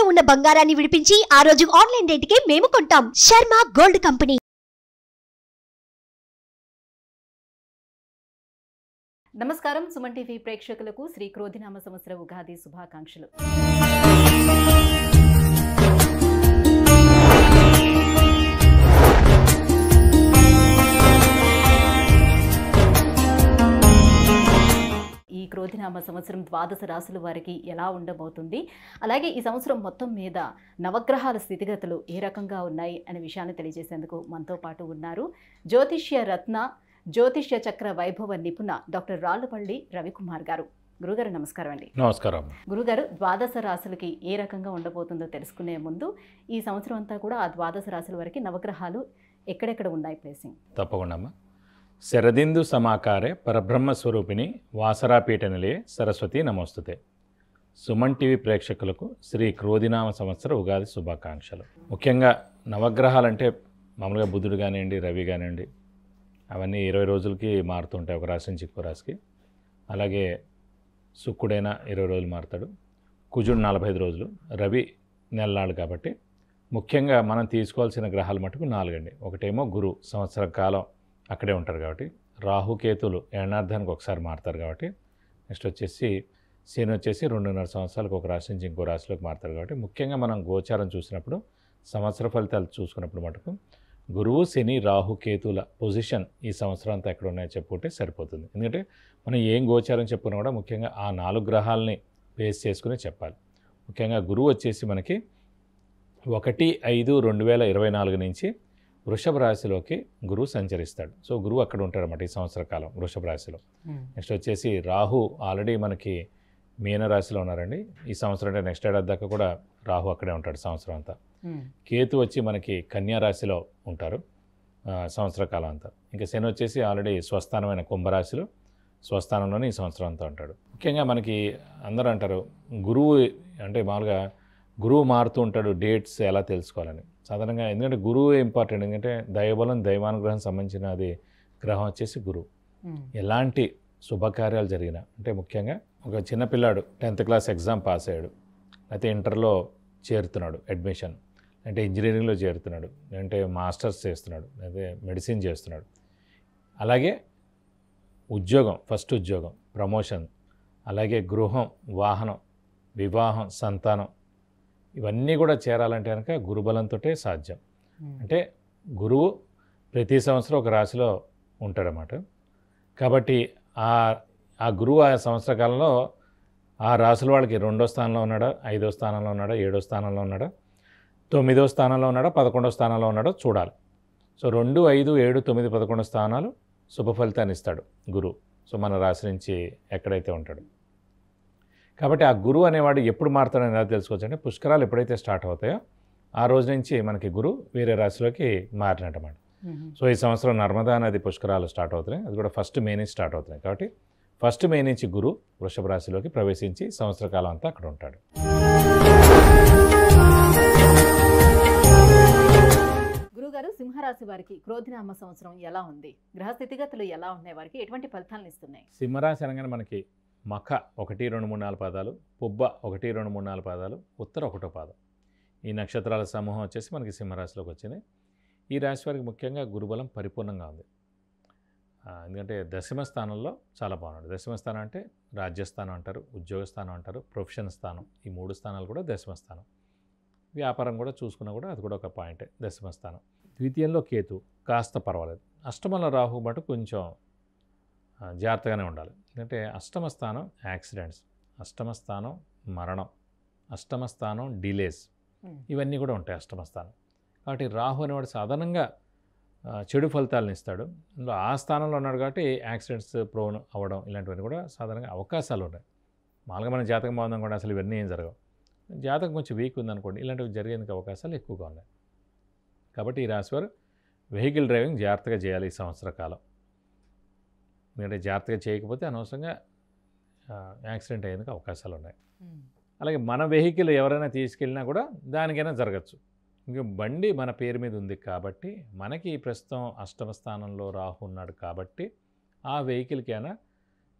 తాకట్టులో ఉన్న బంగారాన్ని విడిపించి ఆ రోజు ఆన్లైన్ కి మేము కొంటాం శర్మ గోల్డ్ కంపెనీ నమస్కారం సుమన్ టీవీ ప్రేక్షకులకు శ్రీ క్రోధినామ సంవత్సర ఉగాది శుభాకాంక్షలు సంవత్సరం ద్వాదశ రాశుల వారికి ఎలా ఉండబోతుంది అలాగే ఈ సంవత్సరం మొత్తం మీద నవగ్రహాల స్థితిగతులు ఏ రకంగా ఉన్నాయి అనే విషయాన్ని తెలియజేసేందుకు మనతో పాటు ఉన్నారు జ్యోతిష్య రత్న జ్యోతిష్య చక్ర వైభవ నిపుణ డాక్టర్ రాళ్ళపల్లి రవికుమార్ గారు గురుగారు నమస్కారం అండి నమస్కారం గురుగారు ద్వాదశ రాశులకి ఏ రకంగా ఉండబోతుందో తెలుసుకునే ముందు ఈ సంవత్సరం అంతా కూడా ఆ ద్వాదశ రాశుల వరకు నవగ్రహాలు ఎక్కడెక్కడ ఉన్నాయి ప్లేసింగ్ తప్పకుండా శరదిందు సమాకారే పరబ్రహ్మస్వరూపిణి వాసరాపీఠనిలే సరస్వతి నమోస్తుతే సుమన్ టీవీ ప్రేక్షకులకు శ్రీ క్రోధినామ సంవత్సర ఉగాది శుభాకాంక్షలు ముఖ్యంగా నవగ్రహాలంటే మామూలుగా బుధుడు కానివ్వండి రవి కానివ్వండి అవన్నీ ఇరవై రోజులకి మారుతుంటాయి ఒక రాశి నుంచి ఇంకో రాశికి అలాగే శుక్రుడైనా ఇరవై రోజులు మారుతాడు కుజుడు నలభై ఐదు రోజులు రవి నెలనాడు కాబట్టి ముఖ్యంగా మనం తీసుకోవాల్సిన గ్రహాలు మటుకు నాలుగండి ఒకటేమో గురు సంవత్సర కాలం అక్కడే ఉంటారు కాబట్టి రాహుకేతులు ఏనార్థానికి ఒకసారి మారుతారు కాబట్టి నెక్స్ట్ వచ్చేసి శని వచ్చేసి రెండున్నర సంవత్సరాలకు ఒక రాశి నుంచి ఇంకో రాశిలోకి మారుతారు కాబట్టి ముఖ్యంగా మనం గోచారం చూసినప్పుడు సంవత్సర ఫలితాలు చూసుకున్నప్పుడు మటుకు గురువు శని రాహుకేతుల పొజిషన్ ఈ సంవత్సరం అంతా ఎక్కడ ఉన్నాయో చెప్పుకుంటే సరిపోతుంది ఎందుకంటే మనం ఏం గోచారం చెప్పుకున్నా కూడా ముఖ్యంగా ఆ నాలుగు గ్రహాలని బేస్ చేసుకుని చెప్పాలి ముఖ్యంగా గురువు వచ్చేసి మనకి ఒకటి ఐదు రెండు వేల ఇరవై నాలుగు నుంచి వృషభ రాశిలోకి గురువు సంచరిస్తాడు సో గురువు అక్కడ ఉంటాడనమాట ఈ సంవత్సర కాలం వృషభ రాశిలో నెక్స్ట్ వచ్చేసి రాహు ఆల్రెడీ మనకి మీనరాశిలో రాశిలో ఉన్నారండి ఈ సంవత్సరం అంటే నెక్స్ట్ ఏడాది దాకా కూడా రాహు అక్కడే ఉంటాడు సంవత్సరం అంతా కేతు వచ్చి మనకి కన్యా రాశిలో ఉంటారు సంవత్సర కాలం అంతా ఇంకా శని వచ్చేసి ఆల్రెడీ స్వస్థానమైన కుంభరాశిలో స్వస్థానంలోనే ఈ సంవత్సరం అంతా ఉంటాడు ముఖ్యంగా మనకి అందరూ అంటారు గురువు అంటే మామూలుగా గురువు మారుతూ ఉంటాడు డేట్స్ ఎలా తెలుసుకోవాలని సాధారణంగా ఎందుకంటే గురువు ఇంపార్టెంట్ ఎందుకంటే దైవబలం దైవానుగ్రహం అది గ్రహం వచ్చేసి గురువు ఎలాంటి శుభకార్యాలు జరిగినా అంటే ముఖ్యంగా ఒక చిన్నపిల్లాడు టెన్త్ క్లాస్ ఎగ్జామ్ పాస్ అయ్యాడు అయితే ఇంటర్లో చేరుతున్నాడు అడ్మిషన్ అంటే ఇంజనీరింగ్లో చేరుతున్నాడు లేదంటే మాస్టర్స్ చేస్తున్నాడు లేదా మెడిసిన్ చేస్తున్నాడు అలాగే ఉద్యోగం ఫస్ట్ ఉద్యోగం ప్రమోషన్ అలాగే గృహం వాహనం వివాహం సంతానం ఇవన్నీ కూడా చేరాలంటే కనుక గురుబలంతో సాధ్యం hmm. అంటే గురువు ప్రతి సంవత్సరం ఒక రాశిలో ఉంటాడనమాట కాబట్టి ఆ ఆ గురువు ఆ సంవత్సర కాలంలో ఆ రాసుల వాళ్ళకి రెండో స్థానంలో ఉన్నాడా ఐదో స్థానంలో ఉన్నాడా ఏడో స్థానంలో ఉన్నాడా తొమ్మిదో స్థానంలో ఉన్నాడా పదకొండో స్థానంలో ఉన్నాడో చూడాలి సో రెండు ఐదు ఏడు తొమ్మిది పదకొండు స్థానాలు శుభ ఫలితాన్ని ఇస్తాడు గురువు సో మన రాశి నుంచి ఎక్కడైతే ఉంటాడు కాబట్టి ఆ గురువు అనేవాడు ఎప్పుడు మారుతాడని ఎలా తెలుసుకోవచ్చు అంటే పుష్కరాలు ఎప్పుడైతే స్టార్ట్ అవుతాయో ఆ రోజు నుంచి మనకి గురువు వేరే రాశిలోకి మారినట్టమాట సో ఈ సంవత్సరం నర్మదా నది పుష్కరాలు స్టార్ట్ అవుతున్నాయి అది కూడా ఫస్ట్ మే నుంచి స్టార్ట్ అవుతున్నాయి కాబట్టి ఫస్ట్ మే నుంచి గురు వృషభ రాశిలోకి ప్రవేశించి సంవత్సర కాలం అంతా అక్కడ ఉంటాడు గురుగారు సింహరాశి వారికి క్రోధినామ సంవత్సరం ఎలా ఉంది గ్రహ స్థితిగతులు ఎలా ఉన్నాయి వారికి ఎటువంటి ఫలితాలను ఇస్తున్నాయి సింహరాశి అనగానే మనకి మఖ ఒకటి రెండు మూడు నాలుగు పాదాలు పుబ్బ ఒకటి రెండు మూడు నాలుగు పాదాలు ఉత్తర ఒకటో పాదం ఈ నక్షత్రాల సమూహం వచ్చేసి మనకి సింహరాశిలోకి వచ్చినాయి ఈ రాశి వారికి ముఖ్యంగా గురుబలం పరిపూర్ణంగా ఉంది ఎందుకంటే దశమ స్థానంలో చాలా బాగున్నాడు దశమ స్థానం అంటే రాజ్యస్థానం అంటారు ఉద్యోగ స్థానం అంటారు ప్రొఫెషన్ స్థానం ఈ మూడు స్థానాలు కూడా దశమ స్థానం వ్యాపారం కూడా చూసుకున్నా కూడా అది కూడా ఒక పాయింటే దశమ స్థానం ద్వితీయంలో కేతు కాస్త పర్వాలేదు అష్టమంలో రాహు మటు కొంచెం జాగ్రత్తగానే ఉండాలి ఎందుకంటే అష్టమ స్థానం యాక్సిడెంట్స్ అష్టమ స్థానం మరణం అష్టమ స్థానం డిలేస్ ఇవన్నీ కూడా ఉంటాయి అష్టమ స్థానం కాబట్టి రాహు అనేవాడు సాధారణంగా చెడు ఫలితాలను ఇస్తాడు అందులో ఆ స్థానంలో ఉన్నాడు కాబట్టి యాక్సిడెంట్స్ ప్రోన్ అవ్వడం ఇలాంటివన్నీ కూడా సాధారణంగా అవకాశాలు ఉన్నాయి మామూలుగా మన జాతకం బాగుందని కూడా అసలు ఇవన్నీ ఏం జరగవు జాతకం కొంచెం వీక్ ఉందనుకోండి ఇలాంటివి జరిగేందుకు అవకాశాలు ఎక్కువగా ఉన్నాయి కాబట్టి ఈ రాశివారు వెహికల్ డ్రైవింగ్ జాగ్రత్తగా చేయాలి ఈ సంవత్సర కాలం ఎందుకంటే జాగ్రత్తగా చేయకపోతే అనవసరంగా యాక్సిడెంట్ అయ్యేందుకు అవకాశాలు ఉన్నాయి అలాగే మన వెహికల్ ఎవరైనా తీసుకెళ్ళినా కూడా దానికైనా జరగచ్చు ఇంకా బండి మన పేరు మీద ఉంది కాబట్టి మనకి ప్రస్తుతం అష్టమ స్థానంలో రాహు ఉన్నాడు కాబట్టి ఆ వెహికల్కైనా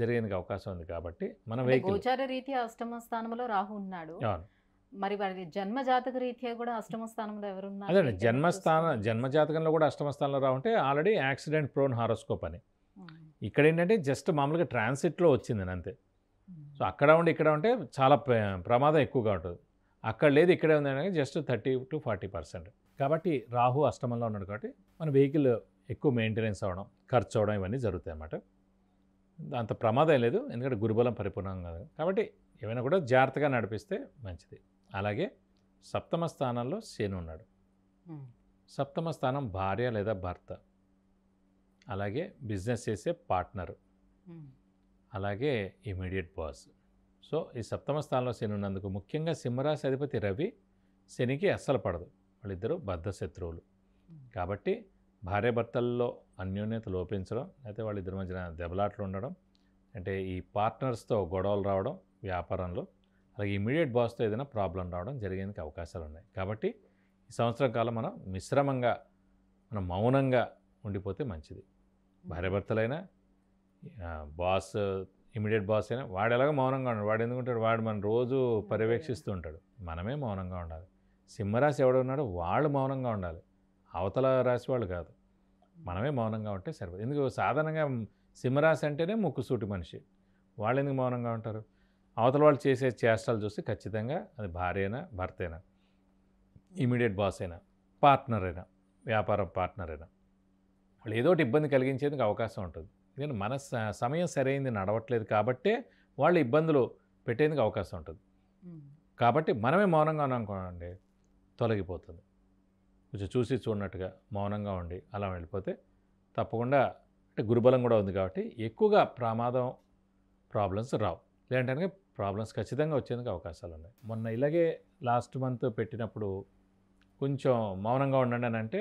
జరిగేందుకు అవకాశం ఉంది కాబట్టి మన వెహికల్ గోచార రీత్యా అష్టమ స్థానంలో రాహు ఉన్నాడు మరి వారి జన్మ జాతక రీత్యా కూడా అష్టమ స్థానంలో ఎవరున్నారు అదే జన్మస్థానం జన్మ జాతకంలో కూడా అష్టమ స్థానంలో రావు అంటే ఆల్రెడీ యాక్సిడెంట్ ప్రోన్ హారోస్కోప్ అని ఇక్కడ ఏంటంటే జస్ట్ మామూలుగా ట్రాన్సిట్లో వచ్చింది అంతే సో hmm. అక్కడ ఉండి ఇక్కడ ఉంటే చాలా ప్రమాదం ఎక్కువగా ఉంటుంది అక్కడ లేదు ఇక్కడే ఉంది just thirty to forty percent కాబట్టి రాహు అష్టమంలో ఉన్నాడు కాబట్టి మన వెహికల్ ఎక్కువ మెయింటెనెన్స్ అవ్వడం ఖర్చు అవడం ఇవన్నీ జరుగుతాయి అన్నమాట అంత ప్రమాదం లేదు ఎందుకంటే గురుబలం పరిపూర్ణం కాదు కాబట్టి ఏమైనా కూడా జాగ్రత్తగా నడిపిస్తే మంచిది అలాగే సప్తమ స్థానంలో శని ఉన్నాడు hmm. సప్తమ స్థానం భార్య లేదా భర్త అలాగే బిజినెస్ చేసే పార్ట్నర్ అలాగే ఇమీడియట్ బాస్ సో ఈ సప్తమ స్థానంలో శని ఉన్నందుకు ముఖ్యంగా సింహరాశి అధిపతి రవి శనికి అస్సలు పడదు వాళ్ళిద్దరూ బద్ధ శత్రువులు కాబట్టి భార్యాభర్తల్లో అన్యోన్యత లోపించడం అయితే వాళ్ళిద్దరి మధ్యన దెబ్బలాట్లు ఉండడం అంటే ఈ పార్ట్నర్స్తో గొడవలు రావడం వ్యాపారంలో అలాగే ఇమీడియట్ బాస్తో ఏదైనా ప్రాబ్లం రావడం జరిగేందుకు అవకాశాలు ఉన్నాయి కాబట్టి ఈ సంవత్సరం కాలం మనం మిశ్రమంగా మనం మౌనంగా ఉండిపోతే మంచిది భార్యభర్తలైనా బాస్ ఇమీడియట్ బాస్ అయినా వాడు ఎలాగో మౌనంగా ఉన్నాడు వాడు ఎందుకుంటాడు వాడు మనం రోజు పర్యవేక్షిస్తూ ఉంటాడు మనమే మౌనంగా ఉండాలి సింహరాశి ఎవడు ఉన్నాడో వాళ్ళు మౌనంగా ఉండాలి అవతల రాశి వాళ్ళు కాదు మనమే మౌనంగా ఉంటే సరిపోదు ఎందుకు సాధారణంగా సింహరాశి అంటేనే ముక్కుసూటి మనిషి వాళ్ళు ఎందుకు మౌనంగా ఉంటారు అవతల వాళ్ళు చేసే చేష్టలు చూసి ఖచ్చితంగా అది భర్త అయినా ఇమీడియట్ బాస్ అయినా పార్ట్నర్ అయినా వ్యాపారం పార్ట్నర్ అయినా వాళ్ళు ఒకటి ఇబ్బంది కలిగించేందుకు అవకాశం ఉంటుంది ఎందుకంటే మన సమయం సరైంది నడవట్లేదు కాబట్టే వాళ్ళు ఇబ్బందులు పెట్టేందుకు అవకాశం ఉంటుంది కాబట్టి మనమే మౌనంగా ఉన్నామనుకోండి తొలగిపోతుంది కొంచెం చూసి చూడనట్టుగా మౌనంగా ఉండి అలా వెళ్ళిపోతే తప్పకుండా అంటే గురుబలం కూడా ఉంది కాబట్టి ఎక్కువగా ప్రమాదం ప్రాబ్లమ్స్ రావు లేదంటే ప్రాబ్లమ్స్ ఖచ్చితంగా వచ్చేందుకు అవకాశాలు ఉన్నాయి మొన్న ఇలాగే లాస్ట్ మంత్ పెట్టినప్పుడు కొంచెం మౌనంగా ఉండండి అని అంటే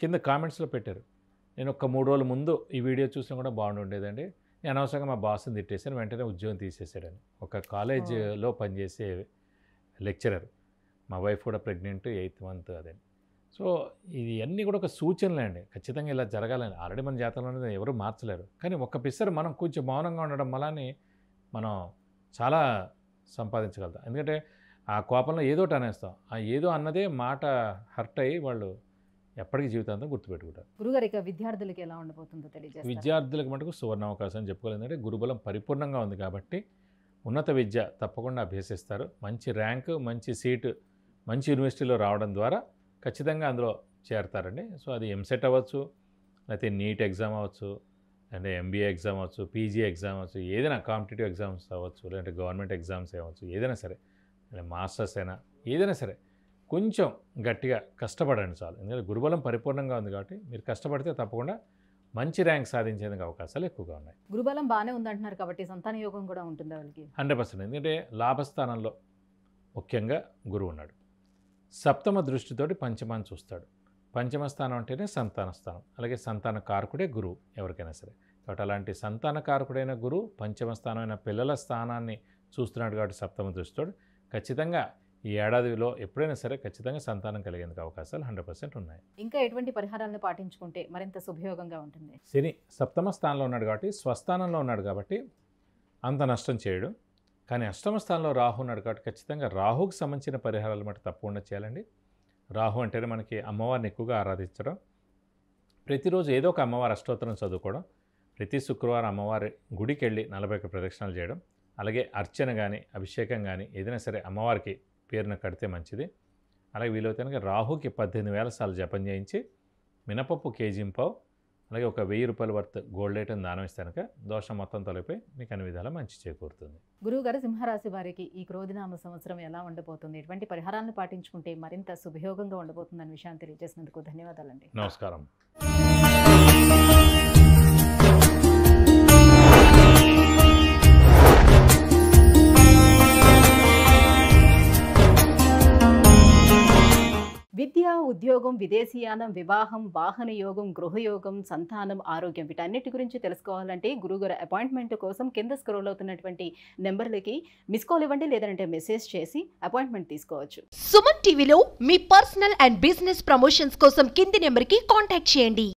కింద కామెంట్స్లో పెట్టారు నేను ఒక మూడు రోజుల ముందు ఈ వీడియో చూసినా కూడా బాగుండేదండి నేను అనవసరంగా మా బాస్ని తిట్టేసాను వెంటనే ఉద్యోగం తీసేసాడని ఒక కాలేజీలో పనిచేసే లెక్చరర్ మా వైఫ్ కూడా ప్రెగ్నెంట్ ఎయిత్ మంత్ అదండి సో ఇది అన్నీ కూడా ఒక సూచనలే అండి ఖచ్చితంగా ఇలా జరగాలని ఆల్రెడీ మన జాతకంలో ఎవరు మార్చలేరు కానీ ఒక్క పిసరు మనం కొంచెం మౌనంగా ఉండడం వలని మనం చాలా సంపాదించగలుగుతాం ఎందుకంటే ఆ కోపంలో ఏదో అనేస్తాం ఆ ఏదో అన్నదే మాట హర్ట్ అయ్యి వాళ్ళు ఎప్పటికీ జీవితాంతం గుర్తుపెట్టుకుంటారు గురుగారు ఇక విద్యార్థులకు ఎలా ఉండబోతుందో తెలియజేస్తారు విద్యార్థులకు మటుకు సువర్ణ అవకాశం అని చెప్పుకోవాలి గురుబలం పరిపూర్ణంగా ఉంది కాబట్టి ఉన్నత విద్య తప్పకుండా అభ్యసిస్తారు మంచి ర్యాంకు మంచి సీటు మంచి యూనివర్సిటీలో రావడం ద్వారా ఖచ్చితంగా అందులో చేరతారండి సో అది ఎంసెట్ అవ్వచ్చు లేకపోతే నీట్ ఎగ్జామ్ అవ్వచ్చు అంటే ఎంబీఏ ఎగ్జామ్ అవ్వచ్చు పీజీ ఎగ్జామ్ అవ్వచ్చు ఏదైనా కాంపిటేటివ్ ఎగ్జామ్స్ అవ్వచ్చు లేదంటే గవర్నమెంట్ ఎగ్జామ్స్ అవ్వచ్చు ఏదైనా సరే మాస్టర్స్ అయినా ఏదైనా సరే కొంచెం గట్టిగా కష్టపడండి చాలు ఎందుకంటే గురుబలం పరిపూర్ణంగా ఉంది కాబట్టి మీరు కష్టపడితే తప్పకుండా మంచి ర్యాంక్ సాధించేందుకు అవకాశాలు ఎక్కువగా ఉన్నాయి గురుబలం బాగానే ఉందంటున్నారు కాబట్టి సంతాన యోగం కూడా ఉంటుంది వాళ్ళకి హండ్రెడ్ పర్సెంట్ ఎందుకంటే లాభస్థానంలో ముఖ్యంగా గురువు ఉన్నాడు సప్తమ దృష్టితోటి పంచమాన్ని చూస్తాడు పంచమ స్థానం అంటేనే సంతాన స్థానం అలాగే సంతాన కారకుడే గురువు ఎవరికైనా సరే కాబట్టి అలాంటి సంతాన కారకుడైన గురువు పంచమ స్థానమైన పిల్లల స్థానాన్ని చూస్తున్నాడు కాబట్టి సప్తమ దృష్టితోడు ఖచ్చితంగా ఈ ఏడాదిలో ఎప్పుడైనా సరే ఖచ్చితంగా సంతానం కలిగేందుకు అవకాశాలు హండ్రెడ్ పర్సెంట్ ఉన్నాయి ఇంకా ఎటువంటి పరిహారాలను పాటించుకుంటే మరింత సుభయోగంగా ఉంటుంది శని సప్తమ స్థానంలో ఉన్నాడు కాబట్టి స్వస్థానంలో ఉన్నాడు కాబట్టి అంత నష్టం చేయడు కానీ అష్టమ స్థానంలో రాహు ఉన్నాడు కాబట్టి ఖచ్చితంగా రాహుకు సంబంధించిన పరిహారాలు మటు తప్పకుండా చేయాలండి రాహు అంటేనే మనకి అమ్మవారిని ఎక్కువగా ఆరాధించడం ప్రతిరోజు ఏదో ఒక అమ్మవారి అష్టోత్తరం చదువుకోవడం ప్రతి శుక్రవారం అమ్మవారి గుడికి వెళ్ళి నలభై ఒక ప్రదక్షిణలు చేయడం అలాగే అర్చన కానీ అభిషేకం కానీ ఏదైనా సరే అమ్మవారికి పేరున కడితే మంచిది అలాగే వీలైతే కనుక రాహుకి పద్దెనిమిది వేల సార్లు జపం చేయించి మినపప్పు కేజీంపావు అలాగే ఒక వెయ్యి రూపాయల వర్త్ గోల్డ్ ఐటమ్ దానం ఇస్తే కనుక దోషం మొత్తం తొలగిపోయి మీకు అన్ని విధాలు మంచి చేకూరుతుంది గురువుగారు సింహరాశి వారికి ఈ క్రోధనామ సంవత్సరం ఎలా ఉండబోతుంది ఎటువంటి పరిహారాలను పాటించుకుంటే మరింత సుభయోగంగా ఉండబోతుందనే విషయాన్ని తెలియజేసినందుకు ధన్యవాదాలండి నమస్కారం విద్య ఉద్యోగం విదేశీయానం వివాహం వాహన యోగం గృహయోగం సంతానం ఆరోగ్యం వీటన్నిటి గురించి తెలుసుకోవాలంటే గురుగారు అపాయింట్మెంట్ కోసం కింద స్క్రోల్ అవుతున్నటువంటి నెంబర్లకి మిస్ కాల్ ఇవ్వండి లేదంటే మెసేజ్ చేసి అపాయింట్మెంట్ తీసుకోవచ్చు సుమన్ టీవీలో మీ పర్సనల్ అండ్ బిజినెస్ ప్రమోషన్స్ కోసం కింది నెంబర్కి కాంటాక్ట్ చేయండి